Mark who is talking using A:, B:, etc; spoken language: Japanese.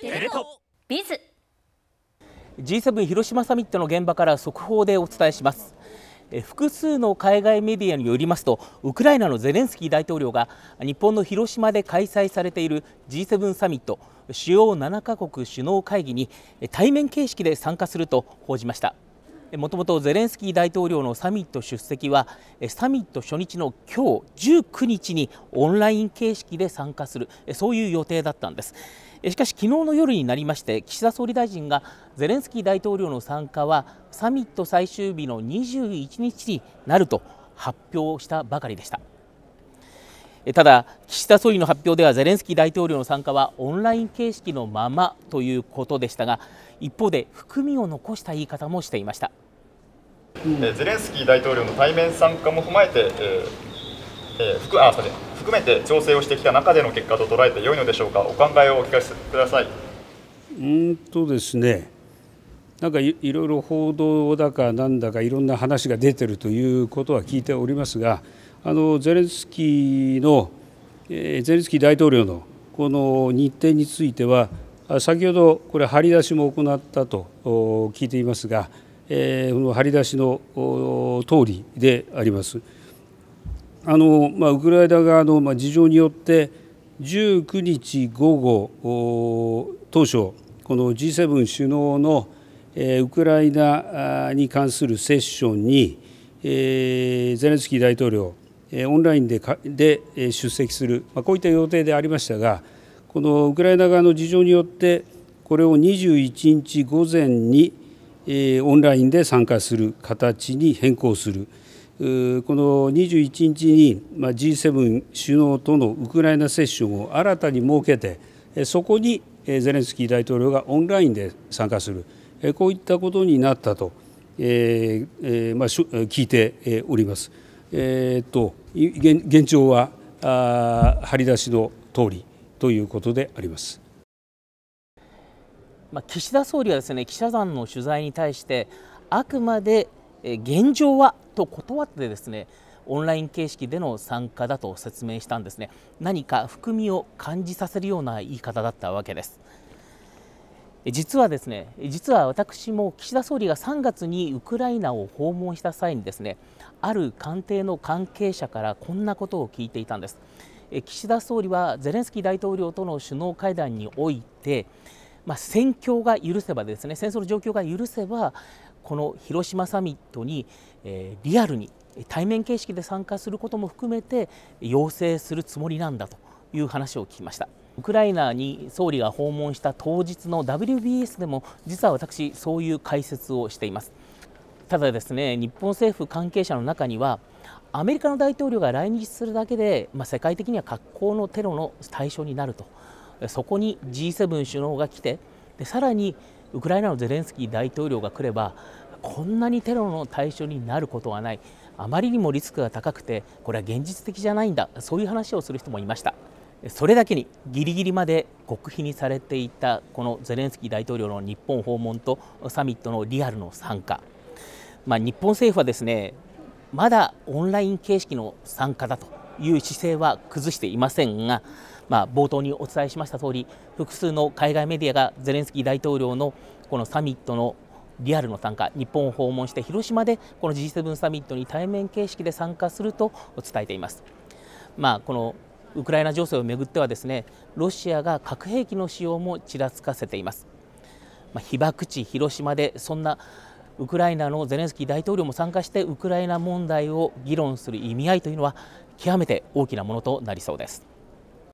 A: テレ東ビズ
B: G7 広島サミットの現場から速報でお伝えします複数の海外メディアによりますとウクライナのゼレンスキー大統領が日本の広島で開催されている G7 サミット主要7カ国首脳会議に対面形式で参加すると報じましたもともとゼレンスキー大統領のサミット出席はサミット初日の今日19日にオンライン形式で参加するそういう予定だったんですしかし、昨日の夜になりまして岸田総理大臣がゼレンスキー大統領の参加はサミット最終日の21日になると発表したばかりでした。ただ、岸田総理の発表ではゼレンスキー大統領の参加はオンライン形式のままということでしたが一方で含みを残した言い方もしていました。ゼレンスキー大統領の対面参加も踏まえて、えー、含あ含めて調整をしてきた中での結果と捉えて良いのでしょうか、お考えをお聞かせください。
A: うんとですねなんかいろいろ報道だかなんだかいろんな話が出てるということは聞いておりますがあのゼレンスキーの、えゼレンスキー大統領のこの日程については先ほどこれ張り出しも行ったと聞いていますが、えー、この張り出しの通りであります。あのまあ、ウクライナ側の事情によって19日午後当初この G7 首脳の、ウクライナに関するセッションに、ゼレンスキー大統領、オンラインでかで出席する、こういった予定でありましたがこのウクライナ側の事情によってこれを21日午前に、オンラインで参加する形に変更する。この21日に G7 首脳とのウクライナセッションを新たに設けて、そこにゼレンスキー大統領がオンラインで参加する、こういったことになったと、えーまあ、聞いております。えっと現状は張り出しの通りということであります。
B: まあ、岸田総理はですね記者団の取材に対してあくまで現状はと断ってですねオンライン形式での参加だと説明したんですね何か含みを感じさせるような言い方だったわけです実はですね実は私も岸田総理が3月にウクライナを訪問した際にですねある官邸の関係者からこんなことを聞いていたんです岸田総理はゼレンスキー大統領との首脳会談においてまあ、戦況が許せばですね戦争の状況が許せばこの広島サミットに、えリアルに対面形式で参加することも含めて要請するつもりなんだという話を聞きました。ウクライナに総理が訪問した当日の WBS でも実は私そういう解説をしていますただですね日本政府関係者の中にはアメリカの大統領が来日するだけで、まあ、世界的には格好のテロの対象になるとそこに G7 首脳が来てでさらにウクライナのゼレンスキー大統領が来ればこんなにテロの対象になることはないあまりにもリスクが高くてこれは現実的じゃないんだそういう話をする人もいましたそれだけにギリギリまで極秘にされていたこのゼレンスキー大統領の日本訪問とサミットのリアルの参加、まあ、日本政府はですねまだオンライン形式の参加だという姿勢は崩していませんがまあ、冒頭にお伝えしました通り複数の海外メディアがゼレンスキー大統領のこのサミットのリアルの参加日本を訪問して広島でこの G7 サミットに対面形式で参加すると伝えています。まあ、このウクライナ情勢をめぐってはですねロシアが核兵器の使用もちらつかせています、まあ、被爆地広島でそんなウクライナのゼレンスキー大統領も参加してウクライナ問題を議論する意味合いというのは極めて大きなものとなりそうです。